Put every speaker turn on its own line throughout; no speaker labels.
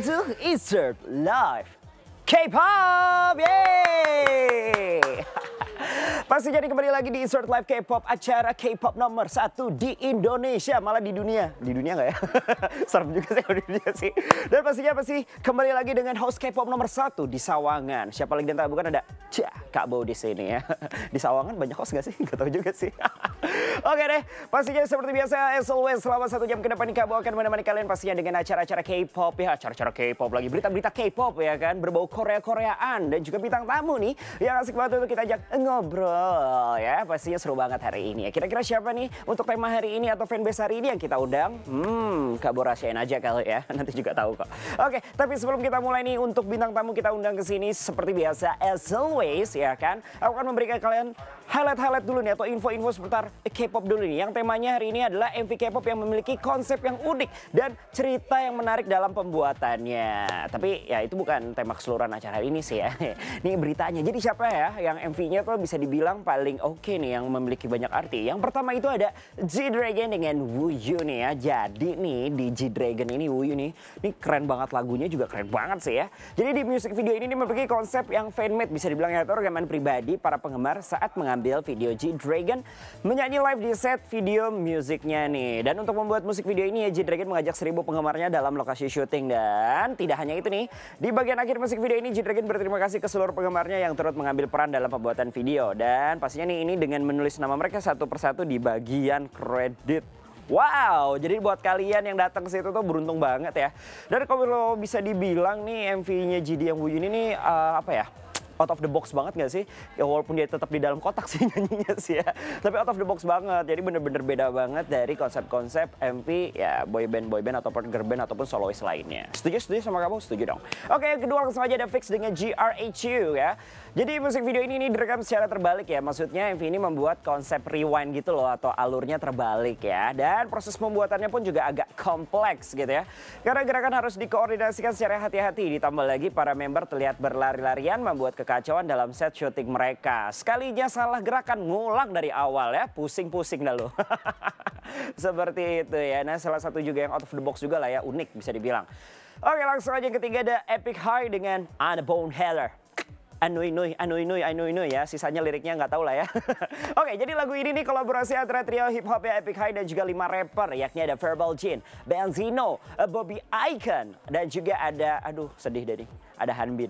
to insert live K-pop, yay! Pasti jadi kembali lagi di Insert Live K-pop, acara K-pop nomor satu di Indonesia, malah di dunia. Di dunia nggak ya? Serem juga sih kalau di dunia sih. Dan pastinya pasti kembali lagi dengan host K-pop nomor satu di Sawangan. Siapa lagi yang tahu bukan ada Cia, Kak Bo di sini ya. Di Sawangan banyak host nggak sih? Gak tau juga sih. Oke deh, pastinya seperti biasa as always selama satu jam ke depan kamu akan menemani kalian pastinya dengan acara-acara K-pop ya, acara-acara K-pop lagi, berita-berita K-pop ya kan, berbau Korea-Koreaan dan juga bintang tamu nih yang asik banget untuk kita ajak ngobrol ya, pastinya seru banget hari ini ya. Kira-kira siapa nih untuk tema hari ini atau fanbase hari ini yang kita undang? Hmm, kabur rahasiain aja kalau ya, nanti juga tahu kok. Oke, tapi sebelum kita mulai nih untuk bintang tamu kita undang ke sini seperti biasa as always ya kan, aku akan memberikan kalian highlight-highlight dulu nih atau info-info seputar K-pop dulu nih. Yang temanya hari ini adalah MV K-pop yang memiliki konsep yang unik dan cerita yang menarik dalam pembuatannya. Tapi ya itu bukan tema keseluruhan acara hari ini sih ya. Ini beritanya. Jadi siapa ya yang MV-nya tuh bisa dibilang paling oke okay nih yang memiliki banyak arti. Yang pertama itu ada G-Dragon dengan Wuyu nih ya. Jadi nih di G-Dragon ini Wuyu nih, ini keren banget lagunya juga keren banget sih ya. Jadi di music video ini, ini memiliki konsep yang fanmade bisa dibilang ya itu pribadi para penggemar saat mengambil video G-Dragon penyanyi live di set video musiknya nih. Dan untuk membuat musik video ini, ya g Dragon mengajak seribu penggemarnya dalam lokasi syuting. Dan tidak hanya itu nih, di bagian akhir musik video ini, g Dragon berterima kasih ke seluruh penggemarnya yang turut mengambil peran dalam pembuatan video. Dan pastinya nih ini dengan menulis nama mereka satu persatu di bagian kredit. Wow, jadi buat kalian yang datang ke situ tuh beruntung banget ya. Dan kalau bisa dibilang nih MV-nya GD yang Wuyun ini nih uh, apa ya? out of the box banget nggak sih? Ya, walaupun dia tetap di dalam kotak sih nyanyinya sih ya. Tapi out of the box banget. Jadi bener-bener beda banget dari konsep-konsep MV ya boy band boy band ataupun girl band ataupun solois lainnya. Setuju setuju sama kamu? Setuju dong. Oke, kedua langsung aja ada fix dengan GRHU ya. Jadi musik video ini, ini direkam secara terbalik ya. Maksudnya MV ini membuat konsep rewind gitu loh atau alurnya terbalik ya. Dan proses pembuatannya pun juga agak kompleks gitu ya. Karena gerakan harus dikoordinasikan secara hati-hati ditambah lagi para member terlihat berlari-larian membuat ke kekacauan dalam set syuting mereka. Sekalinya salah gerakan ngulang dari awal ya, pusing-pusing dah lo. Seperti itu ya. Nah salah satu juga yang out of the box juga lah ya, unik bisa dibilang. Oke langsung aja yang ketiga ada Epic High dengan Anna Heller. Anui Nui, Anui Nui, Anui Nui ya. Sisanya liriknya nggak tahu lah ya. Oke, jadi lagu ini nih kolaborasi antara trio hip hop ya Epic High dan juga lima rapper yakni ada Verbal Jin, Benzino, eh, Bobby Icon dan juga ada aduh sedih deh nih. Ada Hanbin.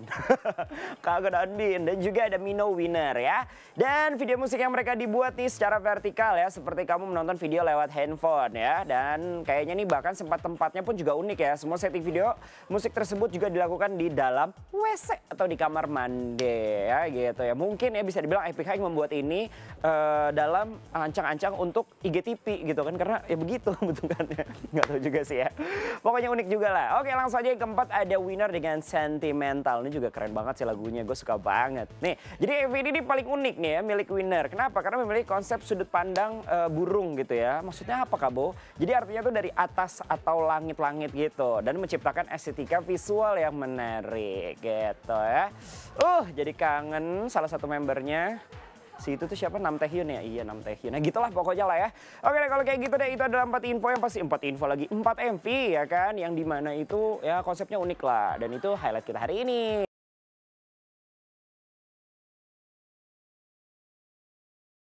kagak Hanbin dan juga ada Mino Winner ya. Dan video musik yang mereka dibuat nih secara vertikal ya seperti kamu menonton video lewat handphone ya dan kayaknya nih bahkan sempat tempatnya pun juga unik ya. Semua setting video musik tersebut juga dilakukan di dalam WC atau di kamar mandi ya gitu ya. Mungkin ya bisa dibilang Epic High membuat ini uh, dalam ancang-ancang untuk IGTV gitu kan karena ya begitu bentukannya. Nggak tahu juga sih ya. Pokoknya unik juga lah. Oke langsung aja yang keempat ada winner dengan sentimental. Ini juga keren banget sih lagunya. Gue suka banget. Nih jadi MV ini paling unik nih ya milik winner. Kenapa? Karena memiliki konsep sudut pandang uh, burung gitu ya. Maksudnya apa Kabo? Jadi artinya tuh dari atas atau langit-langit gitu. Dan menciptakan estetika visual yang menarik gitu ya. Uh jadi kangen salah satu membernya si itu tuh siapa Nam Taehyun ya iya Nam Taehyun nah gitulah pokoknya lah ya oke deh kalau kayak gitu deh itu adalah empat info yang pasti empat info lagi empat MV ya kan yang dimana itu ya konsepnya unik lah dan itu highlight kita hari ini